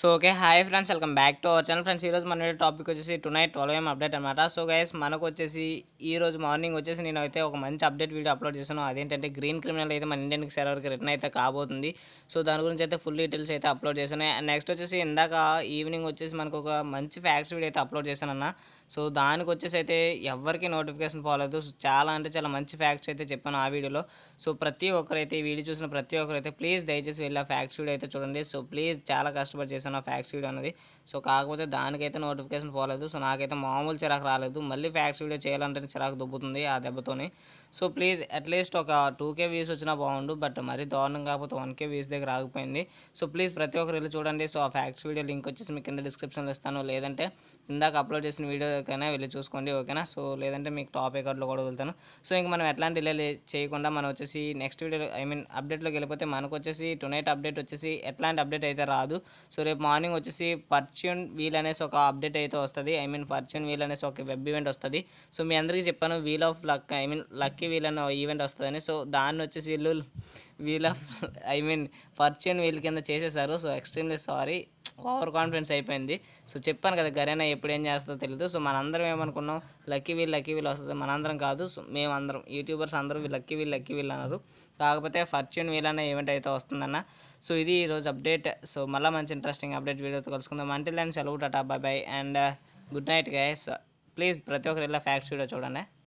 so okay hi friends welcome back to our channel friends ఈరోజు మన topic వచ్చేసి tonight twelve ఏం update అనమాట సో గైస్ మనకు వచ్చేసి ఈ రోజు మార్నింగ్ వచ్చేసి నేను అయితే ఒక మంచి అప్డేట్ వీడియో అప్లోడ్ చేశాను అదేంటంటే గ్రీన్ క్రిమినల్ అయితే మన ఇండియన్ సర్వర్కి రిటర్న్ అయితే కాబోతుంది సో దాని గురించి అయితే ఫుల్ డీటెయిల్స్ అయితే అప్లోడ్ చేశాను అండ్ నెక్స్ట్ వచ్చేసి ఇందాక ఈవినింగ్ వచ్చేసి మనకు ఒక మంచి ఫ్యాక్ట్స్ వీడియో అయితే అప్లోడ్ చేశాను అన్న సో దానికి వచ్చేసి అయితే ఎవరికి నోటిఫికేషన్ పోలేదు చాలా అంటే చాలా మంచి ఫ్యాక్ట్స్ అయితే చెప్పాను ఆ వీడియోలో సో ప్రతి ఒక్కరైతే ఈ వీడియో చూసిన ప్రతి ఒక్కరైతే ప్లీజ్ దయచేసి వెళ్ళి ఆ ఫ్యాక్ట్స్ వీడియో అయితే చూడండి సో ప్లీజ్ చాలా కష్టపడి చేశాను పర్సన్ ఆఫ్ ఫ్యాక్స్ వీడియో అనేది సో కాకపోతే దానికైతే నోటిఫికేషన్ పోలేదు సో నాకైతే మామూలు చిరాకు రాలేదు మళ్ళీ ఫ్యాక్స్ వీడియో చేయాలంటే చిరాకు దుబ్బుతుంది ఆ దెబ్బతోని సో ప్లీజ్ అట్లీస్ట్ ఒక టూ కే వ్యూస్ వచ్చినా బాగుండు బట్ మరి దారుణం కాకపోతే వన్ కే వ్యూస్ దగ్గర ఆగిపోయింది సో ప్లీజ్ ప్రతి ఒక్కరు వెళ్ళి చూడండి సో ఆ ఫ్యాక్స్ వీడియో లింక్ వచ్చేసి మీకు కింద డిస్క్రిప్షన్లో ఇస్తాను లేదంటే ఇందాక అప్లోడ్ చేసిన వీడియోకైనా వెళ్ళి చూసుకోండి ఓకేనా సో లేదంటే మీకు టాప్ అట్లా కూడా వెళ్తాను సో ఇంక మనం ఎట్లాంటి డిలే చేయకుండా మనం వచ్చేసి నెక్స్ట్ వీడియో ఐ మీన్ అప్డేట్లోకి వెళ్ళిపోతే మనకు వచ్చేసి టునైట్ అప్డేట్ వచ్చేసి ఎట్లాంటి అప్డేట్ అయితే రాదు సో రేపు రేపు మార్నింగ్ వచ్చేసి పర్చ్యూన్ వీల్ అనేసి ఒక అప్డేట్ అయితే వస్తుంది ఐ మీన్ పర్చ్యూన్ వీల్ అనేసి ఒక వెబ్ ఈవెంట్ వస్తుంది సో మీ అందరికీ చెప్పాను wheel of luck I mean lucky wheel అనే ఈవెంట్ వస్తుందని సో దాన్ని వచ్చేసి వీళ్ళు wheel of I mean fortune wheel కింద చేసేసారు so extremely sorry over confidence అయిపోయింది సో చెప్పాను కదా గరేనా ఎప్పుడు ఏం చేస్తుందో తెలియదు సో మనందరం ఏమనుకున్నాం లక్కీ వీల్ లక్కీ వీల్ వస్తుంది మనందరం కాదు సో మేమందరం యూట్యూబర్స్ అందరూ లక్కీ వీల్ లక్కీ వీల్ అన్నారు కాకపోతే ఫార్చ్యూన్ వీల్ అనే ఈవెంట్ అయితే వస్తుందన్న సో ఇది ఈరోజు అప్డేట్ సో మళ్ళీ మంచి ఇంట్రెస్టింగ్ అప్డేట్ వీడియోతో కలుసుకుందాం అంటే దాన్ని సెలవు tata bye and good night guys please ప్రతి ఒక్కరు ఇలా ఫ్యాక్ట్స్ వీడియో చూడండి